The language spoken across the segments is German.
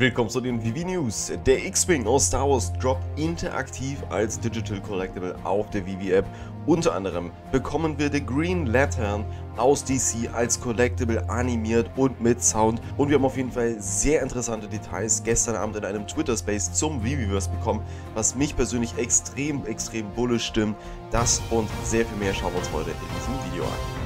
Willkommen zu den Vivi News. Der X-Wing aus Star Wars droppt interaktiv als Digital Collectible auf der Vivi App. Unter anderem bekommen wir den Green Lantern aus DC als Collectible animiert und mit Sound. Und wir haben auf jeden Fall sehr interessante Details gestern Abend in einem Twitter-Space zum Viviverse bekommen, was mich persönlich extrem, extrem bullisch stimmt. Das und sehr viel mehr schauen wir uns heute in diesem Video an.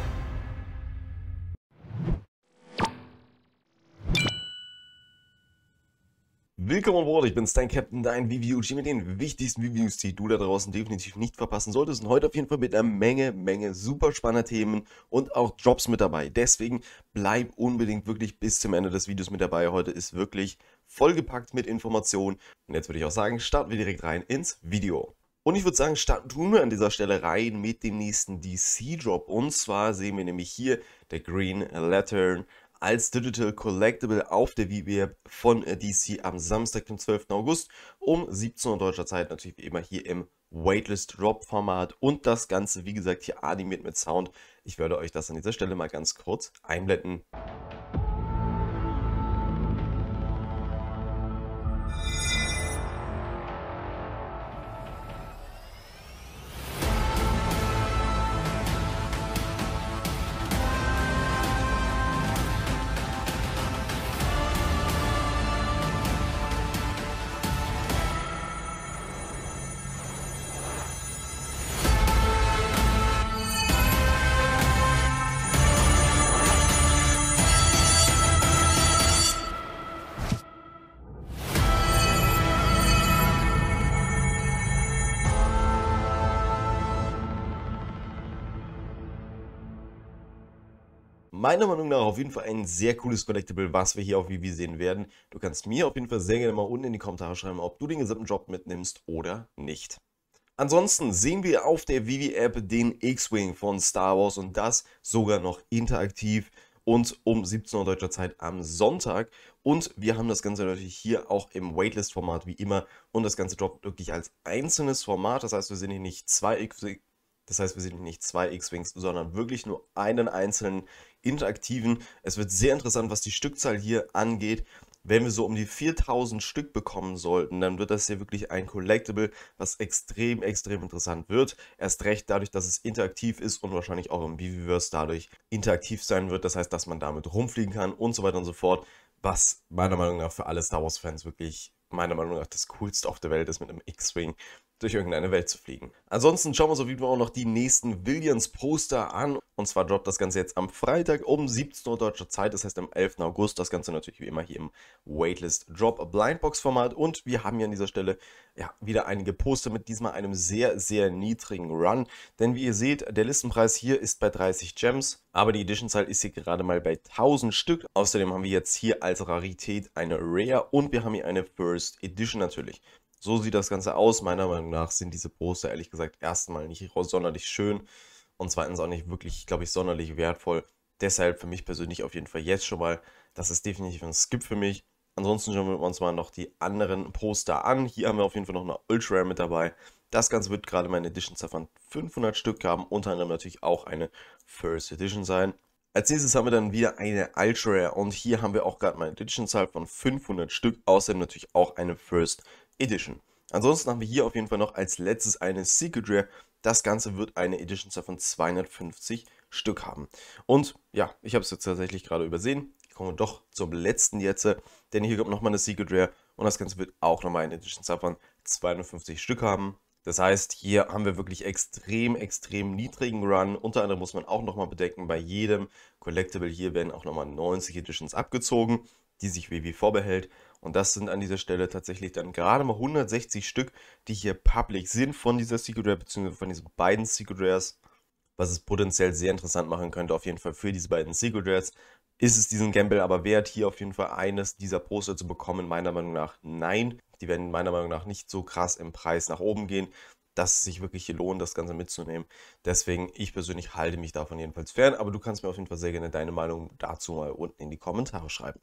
Willkommen an Bord, ich bin dein Captain, dein VVUG mit den wichtigsten Reviews, die du da draußen definitiv nicht verpassen solltest. Und heute auf jeden Fall mit einer Menge, Menge super spannender Themen und auch Drops mit dabei. Deswegen bleib unbedingt wirklich bis zum Ende des Videos mit dabei. Heute ist wirklich vollgepackt mit Informationen. Und jetzt würde ich auch sagen, starten wir direkt rein ins Video. Und ich würde sagen, starten tun wir an dieser Stelle rein mit dem nächsten DC-Drop. Und zwar sehen wir nämlich hier der Green Lantern als Digital Collectible auf der VWeb von äh, DC am Samstag, den 12. August um 17 Uhr deutscher Zeit, natürlich wie immer hier im Waitlist Drop Format und das Ganze, wie gesagt, hier animiert mit Sound. Ich werde euch das an dieser Stelle mal ganz kurz einblenden. meiner Meinung nach auf jeden Fall ein sehr cooles Collectible, was wir hier auf Vivi sehen werden. Du kannst mir auf jeden Fall sehr gerne mal unten in die Kommentare schreiben, ob du den gesamten Job mitnimmst oder nicht. Ansonsten sehen wir auf der Vivi-App den X-Wing von Star Wars und das sogar noch interaktiv und um 17 Uhr deutscher Zeit am Sonntag. Und wir haben das Ganze natürlich hier auch im Waitlist-Format wie immer und das Ganze droppt wirklich als einzelnes Format. Das heißt, wir sehen hier nicht zwei X-Wing. Das heißt, wir sehen nicht zwei X-Wings, sondern wirklich nur einen einzelnen interaktiven. Es wird sehr interessant, was die Stückzahl hier angeht. Wenn wir so um die 4000 Stück bekommen sollten, dann wird das hier wirklich ein Collectible, was extrem, extrem interessant wird. Erst recht dadurch, dass es interaktiv ist und wahrscheinlich auch im Beaviverse dadurch interaktiv sein wird. Das heißt, dass man damit rumfliegen kann und so weiter und so fort. Was meiner Meinung nach für alle Star Wars-Fans wirklich meiner Meinung nach das Coolste auf der Welt ist mit einem X-Wing durch irgendeine Welt zu fliegen. Ansonsten schauen wir uns auf jeden Fall auch noch die nächsten Villians poster an. Und zwar droppt das Ganze jetzt am Freitag um 17 Uhr deutscher Zeit, das heißt am 11. August. Das Ganze natürlich wie immer hier im Waitlist-Drop-Blindbox-Format. Und wir haben hier an dieser Stelle ja, wieder einige Poster mit diesmal einem sehr, sehr niedrigen Run. Denn wie ihr seht, der Listenpreis hier ist bei 30 Gems, aber die Edition-Zahl ist hier gerade mal bei 1000 Stück. Außerdem haben wir jetzt hier als Rarität eine Rare und wir haben hier eine First Edition natürlich so sieht das Ganze aus. Meiner Meinung nach sind diese Poster ehrlich gesagt erstmal nicht sonderlich schön und zweitens auch nicht wirklich, glaube ich, sonderlich wertvoll. Deshalb für mich persönlich auf jeden Fall jetzt schon mal, das ist definitiv ein Skip für mich. Ansonsten schauen wir uns mal noch die anderen Poster an. Hier haben wir auf jeden Fall noch eine Ultra Rare mit dabei. Das Ganze wird gerade meine Edition von 500 Stück haben, unter anderem natürlich auch eine First Edition sein. Als nächstes haben wir dann wieder eine Ultra Rare und hier haben wir auch gerade meine Edition-Zahl von 500 Stück, außerdem natürlich auch eine First Edition. Ansonsten haben wir hier auf jeden Fall noch als letztes eine Secret Rare. Das Ganze wird eine Edition-Zahl von 250 Stück haben. Und ja, ich habe es jetzt tatsächlich gerade übersehen. Ich komme doch zum letzten jetzt, denn hier kommt nochmal eine Secret Rare und das Ganze wird auch nochmal eine Edition-Zahl von 250 Stück haben. Das heißt, hier haben wir wirklich extrem, extrem niedrigen Run. Unter anderem muss man auch nochmal bedenken, bei jedem Collectible hier werden auch nochmal 90 Editions abgezogen, die sich WW vorbehält. Und das sind an dieser Stelle tatsächlich dann gerade mal 160 Stück, die hier public sind von dieser Secret Rare, beziehungsweise von diesen beiden Secret Rares. Was es potenziell sehr interessant machen könnte, auf jeden Fall für diese beiden Secret Rares. Ist es diesen Gamble aber wert, hier auf jeden Fall eines dieser Poster zu bekommen? Meiner Meinung nach nein die werden meiner Meinung nach nicht so krass im Preis nach oben gehen, dass es sich wirklich hier lohnt, das Ganze mitzunehmen. Deswegen, ich persönlich halte mich davon jedenfalls fern, aber du kannst mir auf jeden Fall sehr gerne deine Meinung dazu mal unten in die Kommentare schreiben.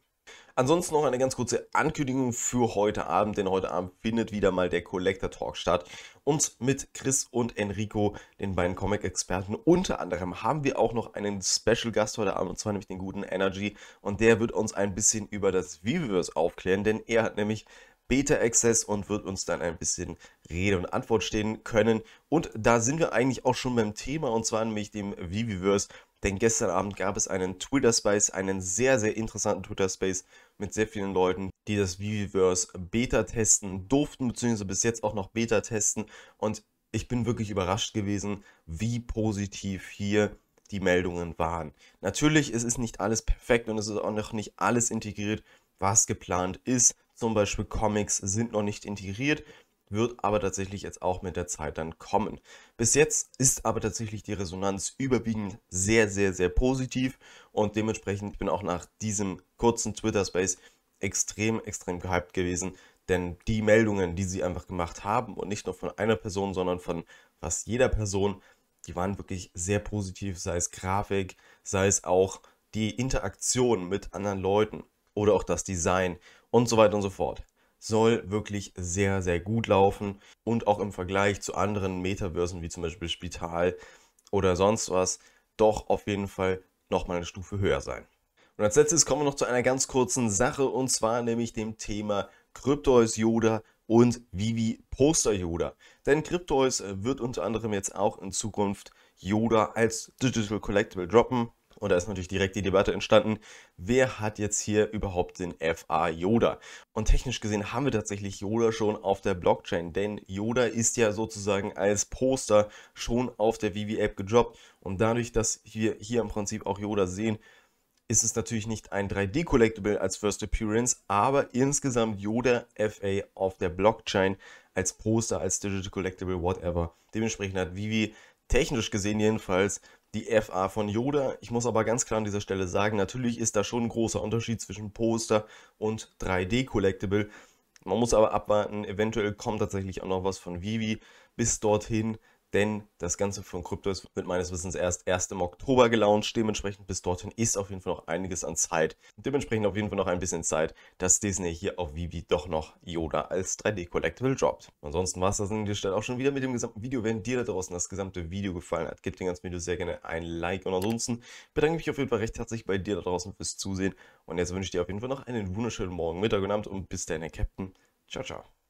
Ansonsten noch eine ganz kurze Ankündigung für heute Abend, denn heute Abend findet wieder mal der Collector Talk statt. Und mit Chris und Enrico, den beiden Comic-Experten, unter anderem haben wir auch noch einen Special-Gast heute Abend, und zwar nämlich den guten Energy. Und der wird uns ein bisschen über das Viviverse aufklären, denn er hat nämlich Beta-Access und wird uns dann ein bisschen Rede und Antwort stehen können. Und da sind wir eigentlich auch schon beim Thema und zwar nämlich dem Viviverse. Denn gestern Abend gab es einen Twitter-Space, einen sehr, sehr interessanten Twitter-Space mit sehr vielen Leuten, die das Viviverse Beta testen durften, beziehungsweise bis jetzt auch noch Beta testen. Und ich bin wirklich überrascht gewesen, wie positiv hier die Meldungen waren. Natürlich, es ist nicht alles perfekt und es ist auch noch nicht alles integriert, was geplant ist zum Beispiel Comics sind noch nicht integriert, wird aber tatsächlich jetzt auch mit der Zeit dann kommen. Bis jetzt ist aber tatsächlich die Resonanz überwiegend sehr, sehr, sehr positiv und dementsprechend bin auch nach diesem kurzen Twitter-Space extrem, extrem gehypt gewesen, denn die Meldungen, die sie einfach gemacht haben und nicht nur von einer Person, sondern von fast jeder Person, die waren wirklich sehr positiv, sei es Grafik, sei es auch die Interaktion mit anderen Leuten oder auch das Design und so weiter und so fort. Soll wirklich sehr, sehr gut laufen und auch im Vergleich zu anderen Metaversen wie zum Beispiel Spital oder sonst was doch auf jeden Fall nochmal eine Stufe höher sein. Und als letztes kommen wir noch zu einer ganz kurzen Sache und zwar nämlich dem Thema Krypto Yoda und Vivi Poster Yoda. Denn Cryptoys äh, wird unter anderem jetzt auch in Zukunft Yoda als Digital Collectible droppen. Und da ist natürlich direkt die Debatte entstanden, wer hat jetzt hier überhaupt den FA Yoda? Und technisch gesehen haben wir tatsächlich Yoda schon auf der Blockchain, denn Yoda ist ja sozusagen als Poster schon auf der Vivi-App gedroppt. Und dadurch, dass wir hier im Prinzip auch Yoda sehen, ist es natürlich nicht ein 3D-Collectible als First Appearance, aber insgesamt Yoda FA auf der Blockchain als Poster, als Digital Collectible, whatever. Dementsprechend hat Vivi technisch gesehen jedenfalls die FA von Yoda. Ich muss aber ganz klar an dieser Stelle sagen, natürlich ist da schon ein großer Unterschied zwischen Poster und 3D-Collectible. Man muss aber abwarten, eventuell kommt tatsächlich auch noch was von Vivi. Bis dorthin denn das Ganze von Kryptos wird meines Wissens erst, erst im Oktober gelauncht. Dementsprechend bis dorthin ist auf jeden Fall noch einiges an Zeit. dementsprechend auf jeden Fall noch ein bisschen Zeit, dass Disney hier auf Vivi doch noch Yoda als 3D-Collectible droppt. Ansonsten war es das an dieser Stelle auch schon wieder mit dem gesamten Video. Wenn dir da draußen das gesamte Video gefallen hat, gib dem ganzen Video sehr gerne ein Like. Und ansonsten bedanke ich mich auf jeden Fall recht herzlich bei dir da draußen fürs Zusehen. Und jetzt wünsche ich dir auf jeden Fall noch einen wunderschönen Morgen, Mittag und Abend und bis dahin, Captain. Ciao, ciao.